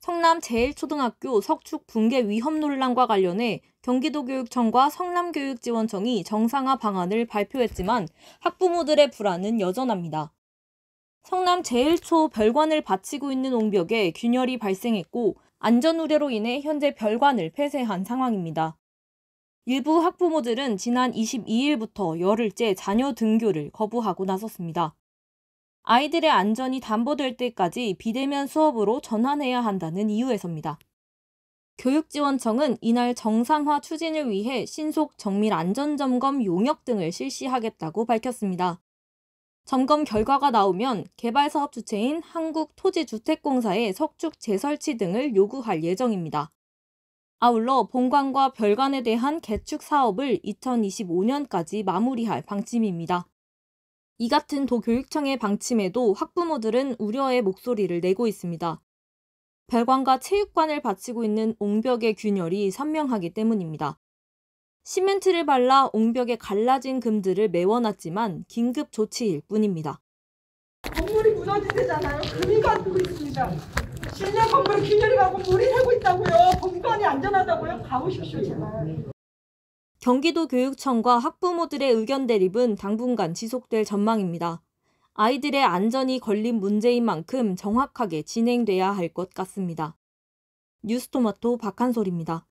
성남 제1초등학교 석축 붕괴 위험 논란과 관련해 경기도교육청과 성남교육지원청이 정상화 방안을 발표했지만 학부모들의 불안은 여전합니다. 성남 제1초 별관을 바치고 있는 옹벽에 균열이 발생했고 안전 우려로 인해 현재 별관을 폐쇄한 상황입니다. 일부 학부모들은 지난 22일부터 열흘째 자녀 등교를 거부하고 나섰습니다. 아이들의 안전이 담보될 때까지 비대면 수업으로 전환해야 한다는 이유에서입니다. 교육지원청은 이날 정상화 추진을 위해 신속 정밀 안전점검 용역 등을 실시하겠다고 밝혔습니다. 점검 결과가 나오면 개발 사업 주체인 한국토지주택공사의 석축 재설치 등을 요구할 예정입니다. 아울러 본관과 별관에 대한 개축 사업을 2025년까지 마무리할 방침입니다. 이 같은 도교육청의 방침에도 학부모들은 우려의 목소리를 내고 있습니다. 별관과 체육관을 바치고 있는 옹벽의 균열이 선명하기 때문입니다. 시멘트를 발라 옹벽에 갈라진 금들을 메워놨지만 긴급 조치일 뿐입니다. 건물이 무너지잖아요. 금이 가고 있습니다. 실내 건물 균열이 가고 물이 새고 있다고요. 본관이 안전하다고요. 가보십시오 제발. 경기도 교육청과 학부모들의 의견 대립은 당분간 지속될 전망입니다. 아이들의 안전이 걸린 문제인 만큼 정확하게 진행돼야 할 것 같습니다. 뉴스토마토 박한솔입니다.